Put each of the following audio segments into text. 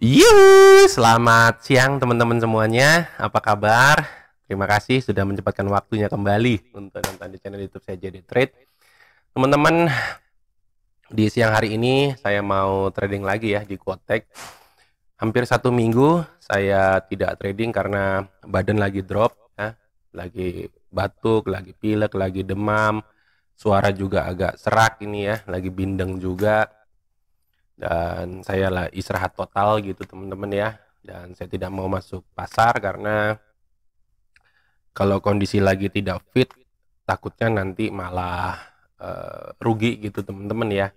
Yuhu, selamat siang teman-teman semuanya. Apa kabar? Terima kasih sudah menyempatkan waktunya kembali untuk nonton di channel YouTube saya jadi trade. Teman-teman, di siang hari ini saya mau trading lagi ya di Quotec. Hampir satu minggu saya tidak trading karena badan lagi drop, ya. lagi batuk, lagi pilek, lagi demam, suara juga agak serak ini ya, lagi bindeng juga dan saya lah istirahat total gitu teman-teman ya dan saya tidak mau masuk pasar karena kalau kondisi lagi tidak fit takutnya nanti malah uh, rugi gitu teman-teman ya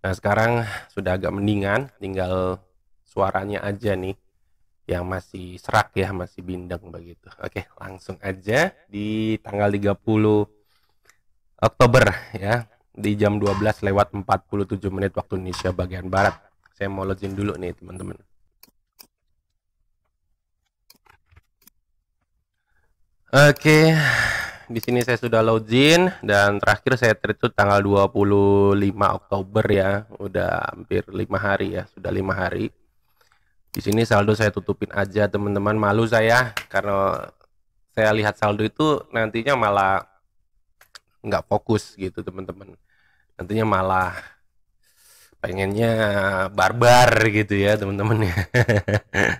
nah sekarang sudah agak mendingan tinggal suaranya aja nih yang masih serak ya masih bindeng begitu oke langsung aja di tanggal 30 Oktober ya di jam 12 lewat 47 menit waktu Indonesia bagian barat. Saya mau login dulu nih teman-teman. Oke, di sini saya sudah login dan terakhir saya treat itu tanggal 25 Oktober ya. Udah hampir 5 hari ya, sudah 5 hari. Di sini saldo saya tutupin aja teman-teman. Malu saya karena saya lihat saldo itu nantinya malah nggak fokus gitu teman-teman tentunya malah pengennya barbar gitu ya teman-teman ya.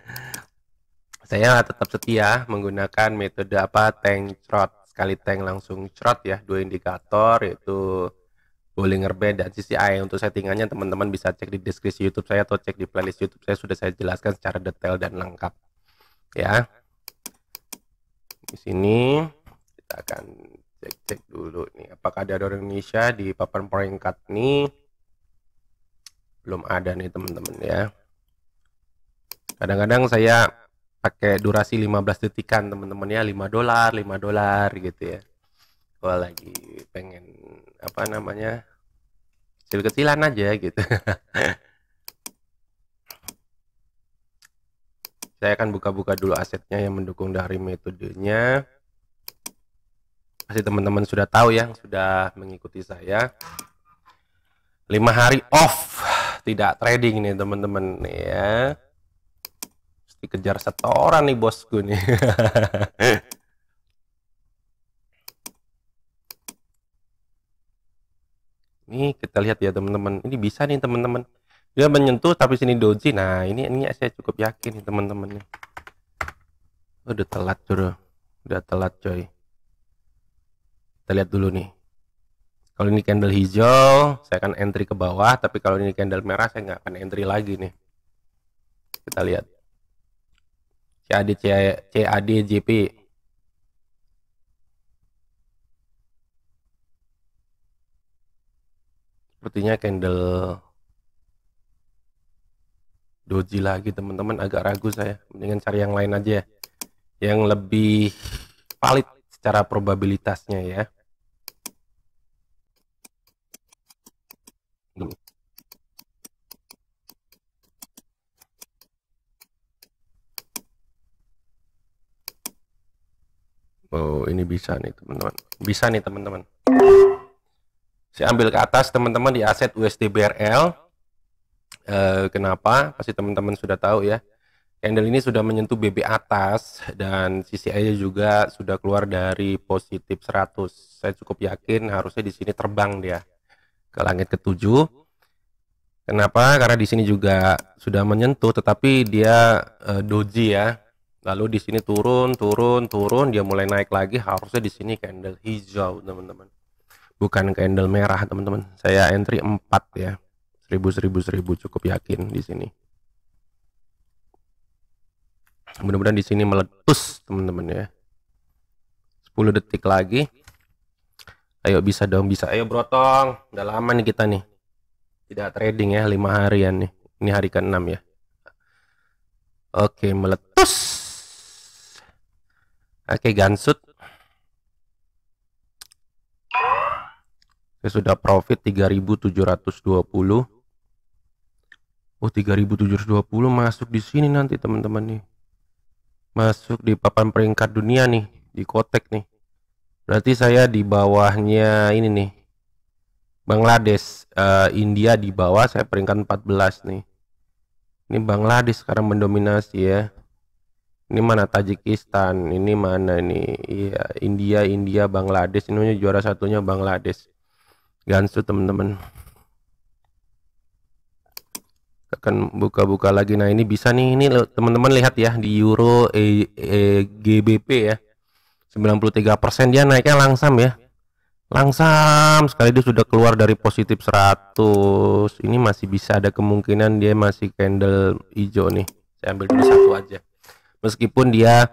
Saya tetap setia menggunakan metode apa tank trot sekali tank langsung trot ya dua indikator yaitu Bollinger Band dan CCI untuk settingannya teman-teman bisa cek di deskripsi YouTube saya atau cek di playlist YouTube saya sudah saya jelaskan secara detail dan lengkap ya di sini kita akan cek cek dulu nih apakah ada orang Indonesia di papan peringkat nih belum ada nih teman-teman ya kadang-kadang saya pakai durasi 15 detikan teman-teman ya 5 dolar 5 dolar gitu ya kalau lagi pengen apa namanya kecil-kecilan aja gitu saya akan buka-buka dulu asetnya yang mendukung dari metodenya pasti teman-teman sudah tahu yang sudah mengikuti saya. lima hari off, tidak trading nih teman-teman ya. Mesti kejar setoran nih bosku nih. ini kita lihat ya teman-teman. Ini bisa nih teman-teman. Dia menyentuh tapi sini doji. Nah ini ini saya cukup yakin nih teman-teman. Udah telat bro. Udah telat coy. Kita lihat dulu nih. Kalau ini candle hijau, saya akan entry ke bawah, tapi kalau ini candle merah, saya nggak akan entry lagi nih. Kita lihat. CAD, CAD, JP. Sepertinya candle doji lagi teman-teman agak ragu saya mendingan cari yang lain aja ya. yang lebih valid secara probabilitasnya ya Oh ini bisa nih teman-teman bisa nih teman-teman saya ambil ke atas teman-teman di aset USD BRL E, eh, kenapa pasti teman-teman sudah tahu ya candle ini sudah menyentuh BB atas dan CCI juga sudah keluar dari positif 100 saya cukup yakin harusnya di sini terbang dia ke langit ketujuh Kenapa? Karena di sini juga sudah menyentuh, tetapi dia e, doji ya lalu di sini turun turun turun dia mulai naik lagi harusnya di sini candle hijau teman-teman bukan candle merah teman-teman saya entry 4 ya 1000 1000 1000 cukup yakin di sini mudah-mudahan di sini meletus teman-teman ya 10 detik lagi ayo bisa dong bisa ayo brotong udah lama nih kita nih tidak trading ya lima harian nih ini hari ke-6 ya oke meletus Oke, Gansut. Oke, sudah profit 3720. Oh, 3720 masuk di sini nanti teman-teman nih. Masuk di papan peringkat dunia nih, di Kotek nih. Berarti saya di bawahnya ini nih. Bangladesh, uh, India di bawah saya peringkat 14 nih. Ini Bangladesh sekarang mendominasi ya ini mana Tajikistan, ini mana ini iya, India, India, Bangladesh, ini juara satunya Bangladesh. Gansu teman-teman. Akan buka-buka lagi. Nah ini bisa nih, ini teman-teman lihat ya di Euro e, e, GBP ya. 93% persen dia naiknya langsam ya. Langsam sekali dia sudah keluar dari positif 100. Ini masih bisa ada kemungkinan dia masih candle hijau nih. Saya ambil dulu satu aja meskipun dia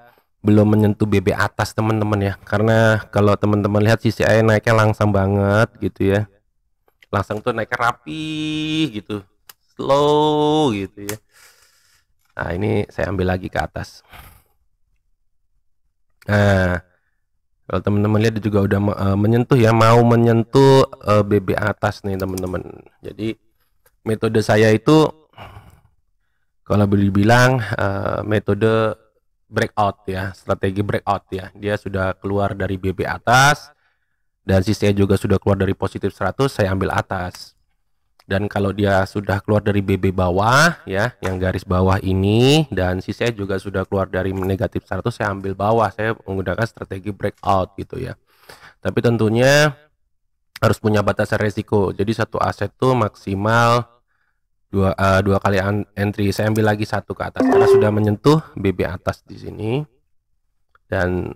belum menyentuh BB atas teman-teman ya karena kalau teman-teman lihat CCI naiknya langsung banget gitu ya langsung tuh naiknya rapi gitu slow gitu ya nah ini saya ambil lagi ke atas nah kalau teman-teman lihat dia juga udah eh, menyentuh ya mau menyentuh eh, BB atas nih teman-teman jadi metode saya itu kalau boleh dibilang uh, metode breakout ya, strategi breakout ya. Dia sudah keluar dari BB atas dan sisanya juga sudah keluar dari positif 100, saya ambil atas. Dan kalau dia sudah keluar dari BB bawah ya, yang garis bawah ini dan sisanya juga sudah keluar dari negatif 100, saya ambil bawah. Saya menggunakan strategi breakout gitu ya. Tapi tentunya harus punya batasan resiko. Jadi satu aset tuh maksimal dua uh, dua kali entry saya ambil lagi satu ke atas karena sudah menyentuh BB atas di sini dan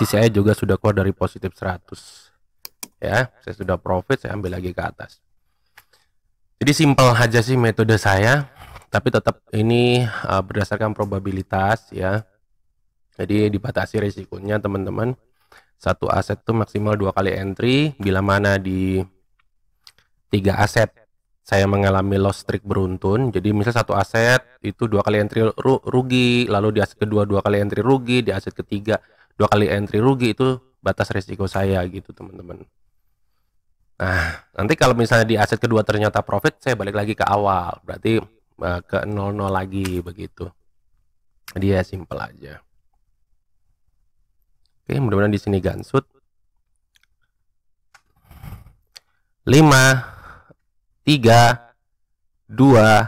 sisi saya juga sudah keluar dari positif 100 ya saya sudah profit saya ambil lagi ke atas jadi simpel aja sih metode saya tapi tetap ini uh, berdasarkan probabilitas ya jadi dibatasi risikonya teman-teman satu aset tuh maksimal dua kali entry bila mana di tiga aset saya mengalami loss streak beruntun. Jadi misal satu aset itu dua kali entry rugi, lalu di aset kedua dua kali entry rugi, di aset ketiga dua kali entry rugi itu batas risiko saya gitu teman-teman. Nah nanti kalau misalnya di aset kedua ternyata profit, saya balik lagi ke awal, berarti eh, ke 00 lagi begitu. Dia ya simple aja. Oke, mudah-mudahan di sini gansut. 5 tiga, dua,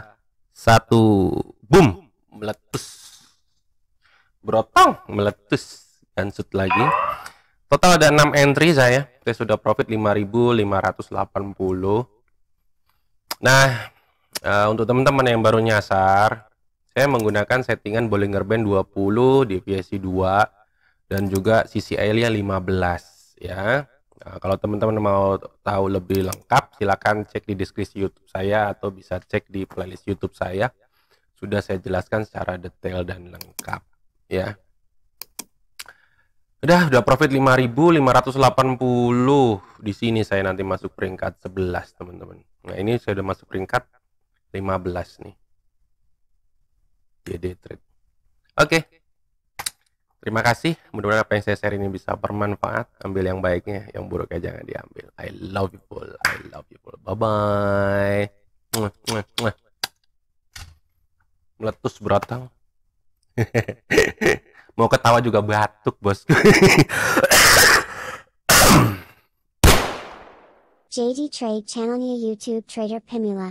satu, boom, meletus. Brotong, meletus. shoot lagi. Total ada 6 entry saya. Saya sudah profit 5.580. Nah, eh, untuk teman-teman yang baru nyasar, saya menggunakan settingan Bollinger Band 20, DPSI 2, dan juga CCI-nya 15 ya. Nah, kalau teman-teman mau tahu lebih lengkap, silakan cek di deskripsi YouTube saya atau bisa cek di playlist YouTube saya. Sudah saya jelaskan secara detail dan lengkap, ya. Udah, udah profit 5.580 di sini saya nanti masuk peringkat 11, teman-teman. Nah, ini saya udah masuk peringkat 15 nih. GD trade. Oke. Okay. Terima kasih. Mudah-mudahan apa yang saya share ini bisa bermanfaat. Ambil yang baiknya, yang buruknya jangan diambil. I love you all. I love you all. Bye bye. Meletus beratang. Mau ketawa juga batuk, Bos. JD Trade channelnya YouTube Trader Pemula.